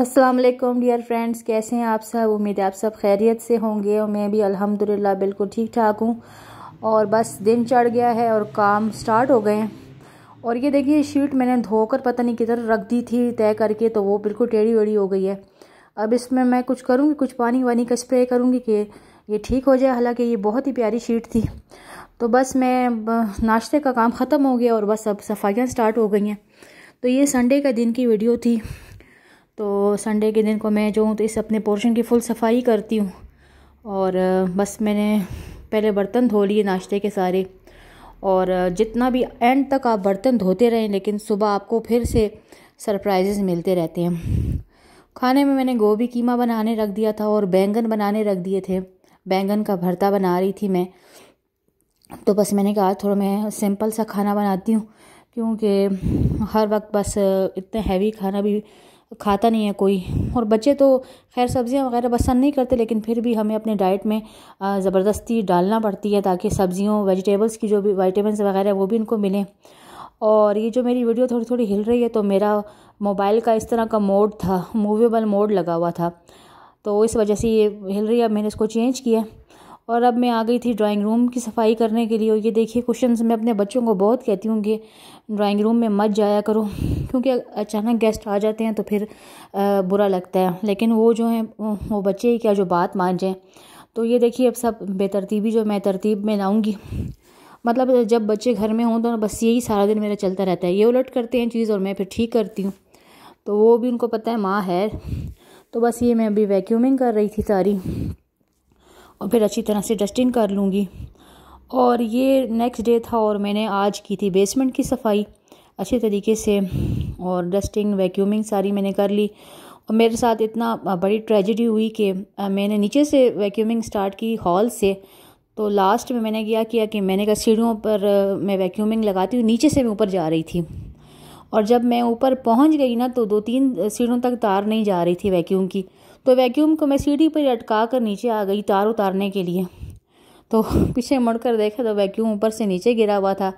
अस्सलाम वालेकुम dear friends कैसे हैं आप सब उम्मीद है आप सब खैरियत से होंगे और मैं भी अल्हम्दुलिल्लाह बिल्कुल ठीक ठाक हूँ और बस दिन चढ़ गया है और काम स्टार्ट हो गए हैं और ये देखिए शीट मैंने धोकर पता नहीं किधर रख दी थी तय करके तो वो बिल्कुल टेढ़ी वेढ़ी हो गई है अब इसमें मैं कुछ करूँगी कुछ पानी वानी का स्प्रे करूँगी कि ये ठीक हो जाए हालाँकि ये बहुत ही प्यारी शीट थी तो बस मैं नाश्ते का काम ख़त्म हो गया और बस अब सफाइयाँ स्टार्ट हो गई हैं तो ये संडे का दिन की वीडियो थी तो संडे के दिन को मैं जो हूँ तो इस अपने पोर्शन की फुल सफाई करती हूँ और बस मैंने पहले बर्तन धो लिए नाश्ते के सारे और जितना भी एंड तक आप बर्तन धोते रहें लेकिन सुबह आपको फिर से सरप्राइजेस मिलते रहते हैं खाने में मैंने गोभी कीमा बनाने रख दिया था और बैंगन बनाने रख दिए थे बैंगन का भरता बना रही थी मैं तो बस मैंने कहा थोड़ा मैं सिंपल सा खाना बनाती हूँ क्योंकि हर वक्त बस इतना हैवी खाना भी खाता नहीं है कोई और बच्चे तो खैर सब्ज़ियाँ वगैरह पसंद नहीं करते लेकिन फिर भी हमें अपने डाइट में ज़बरदस्ती डालना पड़ती है ताकि सब्ज़ियों वेजिटेबल्स की जो भी वाइटामिन वगैरह वो भी इनको मिलें और ये जो मेरी वीडियो थोड़ी थोड़ी हिल रही है तो मेरा मोबाइल का इस तरह का मोड था मूवेबल मोड लगा हुआ था तो इस वजह से ये हिल रही है मैंने इसको चेंज किया और अब मैं आ गई थी ड्राइंग रूम की सफाई करने के लिए और ये देखिए क्वेश्चन मैं अपने बच्चों को बहुत कहती हूँ कि ड्राइंग रूम में मत जाया करो क्योंकि अचानक गेस्ट आ जाते हैं तो फिर बुरा लगता है लेकिन वो जो हैं वो बच्चे ही क्या जो बात मान जाएँ तो ये देखिए अब सब बेतरतीबी जो मैं तरतीब में लाऊँगी मतलब जब बच्चे घर में हों तो बस यही सारा दिन मेरा चलता रहता है ये उलट करते हैं चीज़ और मैं फिर ठीक करती हूँ तो वो भी उनको पता है माँ है तो बस ये मैं अभी वैक्यूमिंग कर रही थी सारी और फिर अच्छी तरह से डस्टिंग कर लूँगी और ये नेक्स्ट डे था और मैंने आज की थी बेसमेंट की सफाई अच्छे तरीके से और डस्टिंग वैक्यूमिंग सारी मैंने कर ली और मेरे साथ इतना बड़ी ट्रेजिडी हुई कि मैंने नीचे से वैक्यूमिंग स्टार्ट की हॉल से तो लास्ट में मैंने क्या किया कि मैंने कहा सीढ़ियों पर मैं वैक्यूमिंग लगाती हूँ नीचे से मैं ऊपर जा रही थी और जब मैं ऊपर पहुँच गई ना तो दो तीन सीढ़ियों तक तार नहीं जा रही थी वैक्यूम की तो वैक्यूम को मैं सीढ़ी पर अटका कर नीचे आ गई तार उतारने के लिए तो पीछे मुड़कर देखा तो वैक्यूम ऊपर से नीचे गिरा हुआ था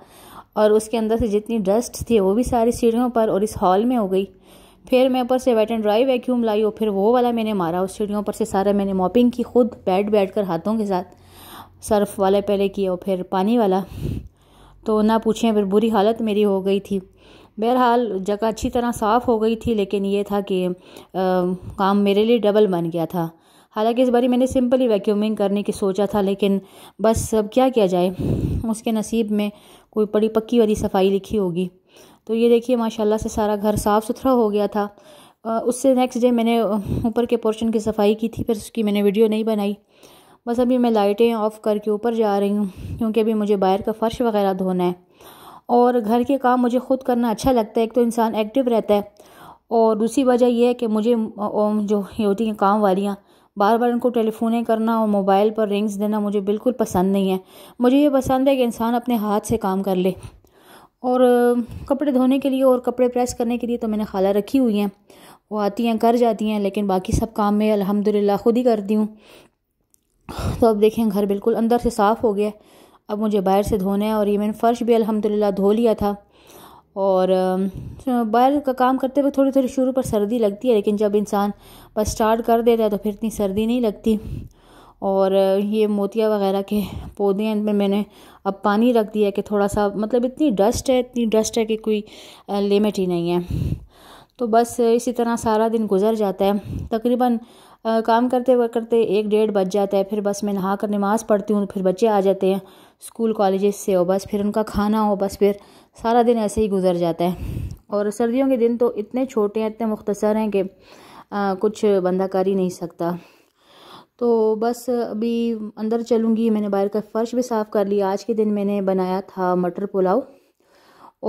और उसके अंदर से जितनी डस्ट थी वो भी सारी सीढ़ियों पर और इस हॉल में हो गई फिर मैं ऊपर से वेट एंड ड्राई वैक्यूम लाई और फिर वो वाला मैंने मारा उस सीढ़ियों पर से सारा मैंने मॉपिंग की खुद बैठ बैठ कर हाथों के साथ सर्फ वाला पहले किया और फिर पानी वाला तो ना पूछें फिर बुरी हालत मेरी हो गई थी बहरहाल जगह अच्छी तरह साफ़ हो गई थी लेकिन ये था कि काम मेरे लिए डबल बन गया था हालांकि इस बारी मैंने सिंपली वैक्यूमिंग करने की सोचा था लेकिन बस अब क्या किया जाए उसके नसीब में कोई बड़ी पक्की वाली सफाई लिखी होगी तो ये देखिए माशाल्लाह से सारा घर साफ़ सुथरा हो गया था उससे नेक्स्ट डे मैंने ऊपर के पोर्शन की सफाई की थी फिर उसकी मैंने वीडियो नहीं बनाई बस अभी मैं लाइटें ऑफ़ करके ऊपर जा रही हूँ क्योंकि अभी मुझे बाहर का फ़र्श वगैरह धोना है और घर के काम मुझे ख़ुद करना अच्छा लगता है एक तो इंसान एक्टिव रहता है और दूसरी वजह यह है कि मुझे जो होती हैं काम वालियाँ बार बार उनको टेलीफोनें करना और मोबाइल पर रिंग्स देना मुझे बिल्कुल पसंद नहीं है मुझे ये पसंद है कि इंसान अपने हाथ से काम कर ले और कपड़े धोने के लिए और कपड़े प्रेस करने के लिए तो मैंने खाला रखी हुई हैं वो आती हैं कर जाती हैं लेकिन बाकी सब काम मैं अलहमदिल्ला खुद ही करती हूँ तो अब देखें घर बिल्कुल अंदर से साफ़ हो गया अब मुझे बाहर से धोना है और ये मैंने फ़र्श भी अलहमदिल्ला धो लिया था और बाहर का काम करते हुए थोड़ी थोड़ी शुरू पर सर्दी लगती है लेकिन जब इंसान बस स्टार्ट कर देता है तो फिर इतनी सर्दी नहीं लगती और ये मोतिया वगैरह के पौधे हैं इनमें मैंने अब पानी रख दिया कि थोड़ा सा मतलब इतनी डस्ट है इतनी डस्ट है कि कोई लिमिट ही नहीं है तो बस इसी तरह सारा दिन गुजर जाता है तकरीबन काम करते करते एक डेढ़ बज जाता है फिर बस मैं नहा कर नमाज़ पढ़ती हूँ फिर बच्चे आ जाते हैं स्कूल कॉलेज से हो बस फिर उनका खाना हो बस फिर सारा दिन ऐसे ही गुजर जाता है और सर्दियों के दिन तो इतने छोटे हैं इतने मुख्तसर हैं कि कुछ बंदा कर ही नहीं सकता तो बस अभी अंदर चलूँगी मैंने बाहर का फ़र्श भी साफ़ कर लिया आज के दिन मैंने बनाया था मटर पुलाव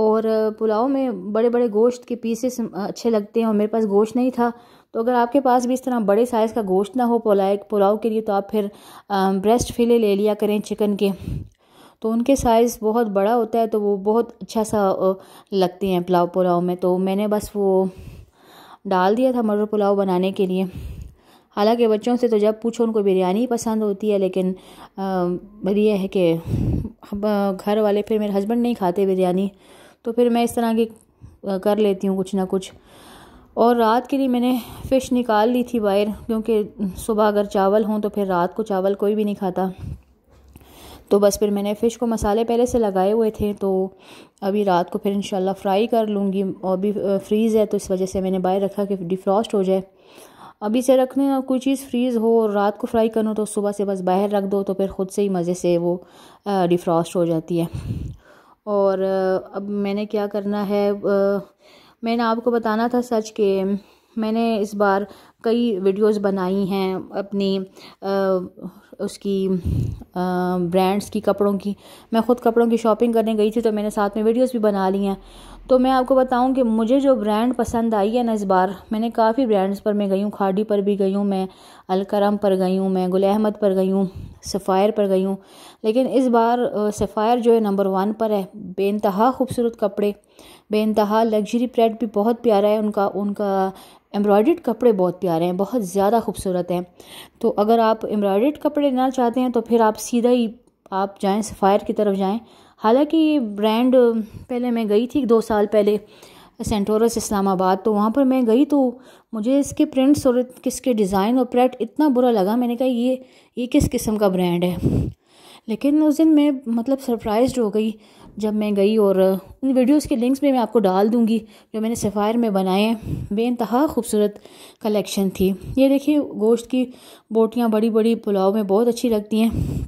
और पुलाव में बड़े बड़े गोश्त के पीसेस अच्छे लगते हैं और मेरे पास गोश्त नहीं था तो अगर आपके पास भी इस तरह बड़े साइज़ का गोश्त ना हो पुलाव पुलाव के लिए तो आप फिर ब्रेस्ट फिले ले लिया करें चिकन के तो उनके साइज़ बहुत बड़ा होता है तो वो बहुत अच्छा सा लगते हैं पुलाव पुलाव में तो मैंने बस वो डाल दिया था मटर पुलाव बनाने के लिए हालांकि बच्चों से तो जब पूछो उनको बिरयानी पसंद होती है लेकिन ये है कि घर वाले फिर मेरे हस्बैंड नहीं खाते बिरयानी तो फिर मैं इस तरह की कर लेती हूँ कुछ ना कुछ और रात के लिए मैंने फ़िश निकाल ली थी बाहर क्योंकि सुबह अगर चावल हों तो फिर रात को चावल कोई भी नहीं खाता तो बस फिर मैंने फ़िश को मसाले पहले से लगाए हुए थे तो अभी रात को फिर इन फ्राई कर लूँगी और भी फ्रीज़ है तो इस वजह से मैंने बाहर रखा कि डिफ्रॉस्ट हो जाए अभी से रखने और कोई चीज़ फ्रीज़ हो और रात को फ्राई करो तो सुबह से बस बाहर रख दो तो फिर ख़ुद से ही मज़े से वो डिफ्रॉस्ट हो जाती है और अब मैंने क्या करना है मैंने आपको बताना था सच के मैंने इस बार कई वीडियोस बनाई हैं अपनी आ, उसकी ब्रांड्स की कपड़ों की मैं ख़ुद कपड़ों की शॉपिंग करने गई थी तो मैंने साथ में वीडियोस भी बना ली हैं तो मैं आपको बताऊं कि मुझे जो ब्रांड पसंद आई है ना इस बार मैंने काफ़ी ब्रांड्स पर मैं गई हूँ खाडी पर भी गई हूँ मैं अलकरम पर गई हूँ मैं गुल अहमद पर गई हूँ सफ़ायर पर गई हूँ लेकिन इस बार सफ़ायर जो है नंबर वन पर है बेानतहा खूबसूरत कपड़े बेानतहा लग्जरी प्रेड भी बहुत प्यारा है उनका उनका एम्ब्रॉयड कपड़े बहुत प्यारे हैं बहुत ज़्यादा खूबसूरत हैं तो अगर आप एम्ब्रॉयड कपड़े लेना चाहते हैं तो फिर आप सीधा ही आप जाएँ सफ़ायर की तरफ जाएँ हालांकि ये ब्रांड पहले मैं गई थी दो साल पहले सेंटोरस इस्लामाबाद तो वहाँ पर मैं गई तो मुझे इसके प्रिंट्स और इसके डिज़ाइन और प्रिंट इतना बुरा लगा मैंने कहा ये ये किस किस्म का ब्रांड है लेकिन उस दिन मैं मतलब सरप्राइज हो गई जब मैं गई और उन वीडियोस के लिंक्स भी मैं आपको डाल दूंगी जो मैंने सफ़ायर में बनाए हैं बेानतहा खूबसूरत कलेक्शन थी ये देखिए गोश्त की बोटियाँ बड़ी बड़ी पुलाव में बहुत अच्छी लगती हैं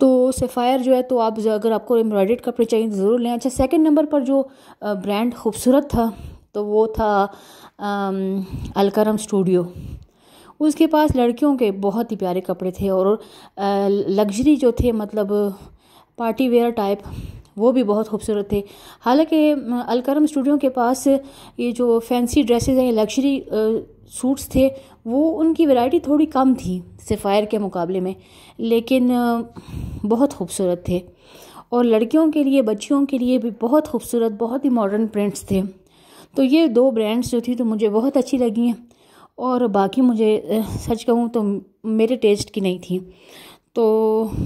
तो सफ़ायर जो है तो आप अगर आपको एम्ब्रॉयड कपड़े चाहिए तो ज़रूर लें अच्छा सेकंड नंबर पर जो ब्रांड खूबसूरत था तो वो था अलकरम स्टूडियो उसके पास लड़कियों के बहुत ही प्यारे कपड़े थे और लग्जरी जो थे मतलब पार्टी वेयर टाइप वो भी बहुत खूबसूरत थे हालांकि अलकरम स्टूडियो के पास ये जो फैंसी ड्रेसेस हैं लग्जरी सूट्स थे वो उनकी वैरायटी थोड़ी कम थी सफ़ायर के मुकाबले में लेकिन बहुत खूबसूरत थे और लड़कियों के लिए बच्चियों के लिए भी बहुत खूबसूरत बहुत ही मॉडर्न प्रिंट्स थे तो ये दो ब्रांड्स जो थी तो मुझे बहुत अच्छी लगी हैं और बाकी मुझे सच कहूँ तो मेरे टेस्ट की नहीं थी तो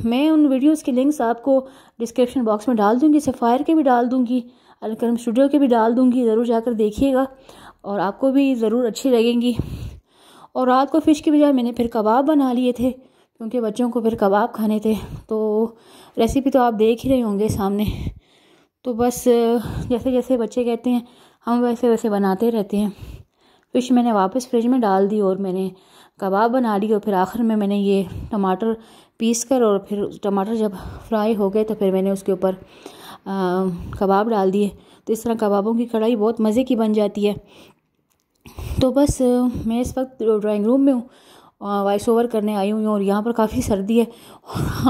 मैं उन वीडियोस के लिंक्स आपको डिस्क्रिप्शन बॉक्स में डाल दूँगी सफ़ायर के भी डाल दूँगी अलकरम स्टूडियो के भी डाल दूँगी ज़रूर जाकर देखिएगा और आपको भी ज़रूर अच्छी लगेंगी और रात को फ़िश के बजाय मैंने फिर कबाब बना लिए थे क्योंकि बच्चों को फिर कबाब खाने थे तो रेसिपी तो आप देख ही रहे होंगे सामने तो बस जैसे जैसे बच्चे कहते हैं हम वैसे वैसे बनाते रहते हैं फ़िश मैंने वापस फ्रिज में डाल दी और मैंने कबाब बना ली और फिर आखिर में मैंने ये टमाटर पीस कर और फिर टमाटर जब फ्राई हो गए तो फिर मैंने उसके ऊपर कबाब डाल दिए तो इस तरह कबाबों की कढ़ाई बहुत मज़े की बन जाती है तो बस मैं इस वक्त ड्राइंग रूम में हूँ वॉइस ओवर करने आई हुई हूँ और यहाँ पर काफ़ी सर्दी है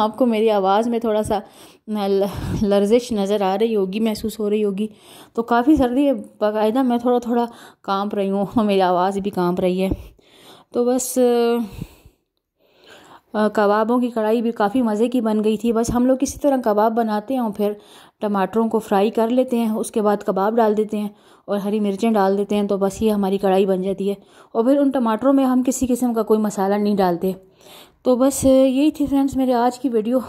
आपको मेरी आवाज़ में थोड़ा सा लर्जिश नज़र आ रही होगी महसूस हो रही होगी तो काफ़ी सर्दी है बाकायदा मैं थोड़ा थोड़ा काँप रही हूँ मेरी आवाज़ भी काँप रही है तो बस कबाबों की कढ़ाई भी काफ़ी मज़े की बन गई थी बस हम लोग किसी तरह कबाब बनाते हैं और फिर टमाटरों को फ्राई कर लेते हैं उसके बाद कबाब डाल देते हैं और हरी मिर्चें डाल देते हैं तो बस ये हमारी कढ़ाई बन जाती है और फिर उन टमाटरों में हम किसी किस्म का कोई मसाला नहीं डालते तो बस यही थी फ्रेंड्स मेरे आज की वीडियो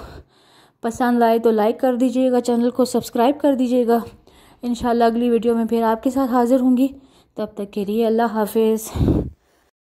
पसंद आए तो लाइक कर दीजिएगा चैनल को सब्सक्राइब कर दीजिएगा इन अगली वीडियो में फिर आपके साथ हाज़िर होंगी तब तक के लिए अल्लाह हाफिज़